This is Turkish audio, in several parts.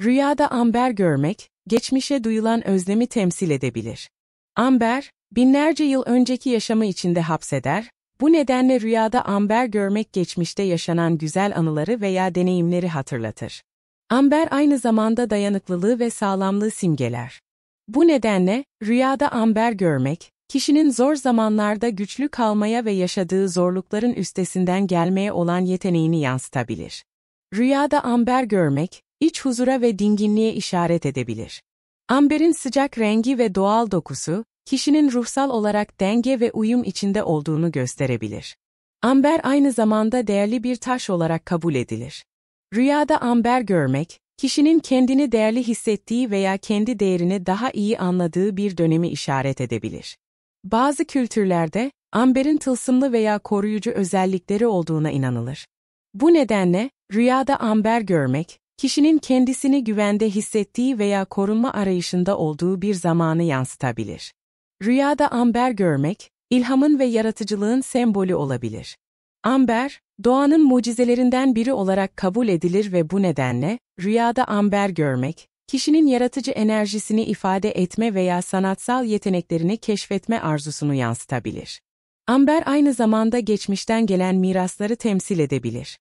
Rüyada amber görmek, geçmişe duyulan özlemi temsil edebilir. Amber, binlerce yıl önceki yaşamı içinde hapseder, bu nedenle rüyada amber görmek geçmişte yaşanan güzel anıları veya deneyimleri hatırlatır. Amber aynı zamanda dayanıklılığı ve sağlamlığı simgeler. Bu nedenle, rüyada amber görmek, kişinin zor zamanlarda güçlü kalmaya ve yaşadığı zorlukların üstesinden gelmeye olan yeteneğini yansıtabilir. Rüyada amber görmek, iç huzura ve dinginliğe işaret edebilir. Amber'in sıcak rengi ve doğal dokusu, kişinin ruhsal olarak denge ve uyum içinde olduğunu gösterebilir. Amber aynı zamanda değerli bir taş olarak kabul edilir. Rüyada amber görmek, kişinin kendini değerli hissettiği veya kendi değerini daha iyi anladığı bir dönemi işaret edebilir. Bazı kültürlerde, amberin tılsımlı veya koruyucu özellikleri olduğuna inanılır. Bu nedenle, rüyada amber görmek, kişinin kendisini güvende hissettiği veya korunma arayışında olduğu bir zamanı yansıtabilir. Rüyada amber görmek, ilhamın ve yaratıcılığın sembolü olabilir. Amber, doğanın mucizelerinden biri olarak kabul edilir ve bu nedenle, rüyada amber görmek, kişinin yaratıcı enerjisini ifade etme veya sanatsal yeteneklerini keşfetme arzusunu yansıtabilir. Amber aynı zamanda geçmişten gelen mirasları temsil edebilir.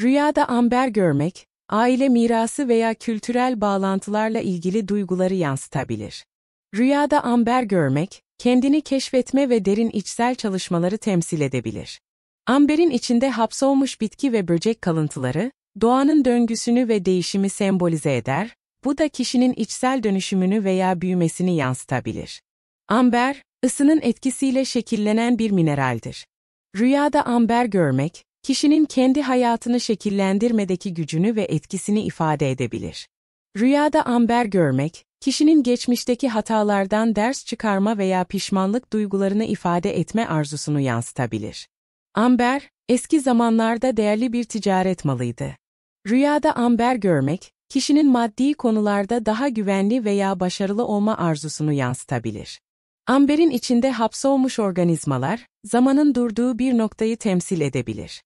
Rüyada amber görmek, aile mirası veya kültürel bağlantılarla ilgili duyguları yansıtabilir. Rüyada amber görmek, kendini keşfetme ve derin içsel çalışmaları temsil edebilir. Amberin içinde hapsolmuş bitki ve böcek kalıntıları, doğanın döngüsünü ve değişimi sembolize eder, bu da kişinin içsel dönüşümünü veya büyümesini yansıtabilir. Amber, ısının etkisiyle şekillenen bir mineraldir. Rüyada amber görmek, kişinin kendi hayatını şekillendirmedeki gücünü ve etkisini ifade edebilir. Rüyada amber görmek, kişinin geçmişteki hatalardan ders çıkarma veya pişmanlık duygularını ifade etme arzusunu yansıtabilir. Amber, eski zamanlarda değerli bir ticaret malıydı. Rüyada amber görmek, kişinin maddi konularda daha güvenli veya başarılı olma arzusunu yansıtabilir. Amber'in içinde hapsolmuş organizmalar, zamanın durduğu bir noktayı temsil edebilir.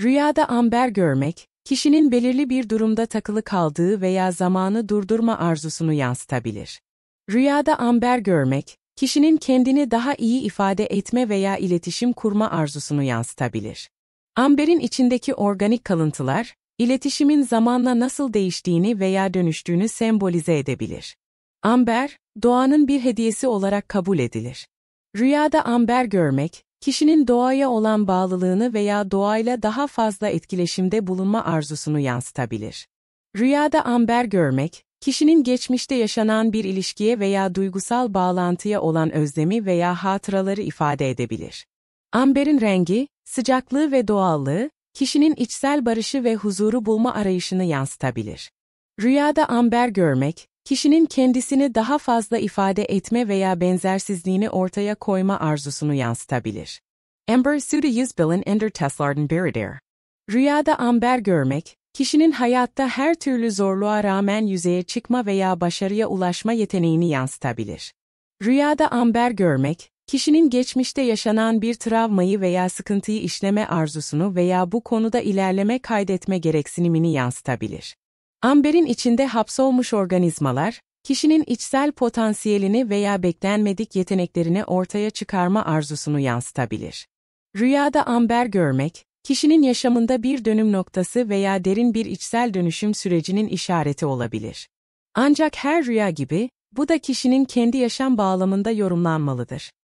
Rüyada amber görmek, kişinin belirli bir durumda takılı kaldığı veya zamanı durdurma arzusunu yansıtabilir. Rüyada amber görmek, kişinin kendini daha iyi ifade etme veya iletişim kurma arzusunu yansıtabilir. Amberin içindeki organik kalıntılar, iletişimin zamanla nasıl değiştiğini veya dönüştüğünü sembolize edebilir. Amber, doğanın bir hediyesi olarak kabul edilir. Rüyada amber görmek, kişinin doğaya olan bağlılığını veya doğayla daha fazla etkileşimde bulunma arzusunu yansıtabilir. Rüyada amber görmek, kişinin geçmişte yaşanan bir ilişkiye veya duygusal bağlantıya olan özlemi veya hatıraları ifade edebilir. Amber'in rengi, sıcaklığı ve doğallığı, kişinin içsel barışı ve huzuru bulma arayışını yansıtabilir. Rüyada amber görmek, kişinin kendisini daha fazla ifade etme veya benzersizliğini ortaya koyma arzusunu yansıtabilir. Amber Suda 100 Billion Ender Teslardan biridir. Rüyada amber görmek, kişinin hayatta her türlü zorluğa rağmen yüzeye çıkma veya başarıya ulaşma yeteneğini yansıtabilir. Rüyada amber görmek, kişinin geçmişte yaşanan bir travmayı veya sıkıntıyı işleme arzusunu veya bu konuda ilerleme kaydetme gereksinimini yansıtabilir. Amberin içinde hapsolmuş organizmalar, kişinin içsel potansiyelini veya beklenmedik yeteneklerini ortaya çıkarma arzusunu yansıtabilir. Rüyada amber görmek, kişinin yaşamında bir dönüm noktası veya derin bir içsel dönüşüm sürecinin işareti olabilir. Ancak her rüya gibi, bu da kişinin kendi yaşam bağlamında yorumlanmalıdır.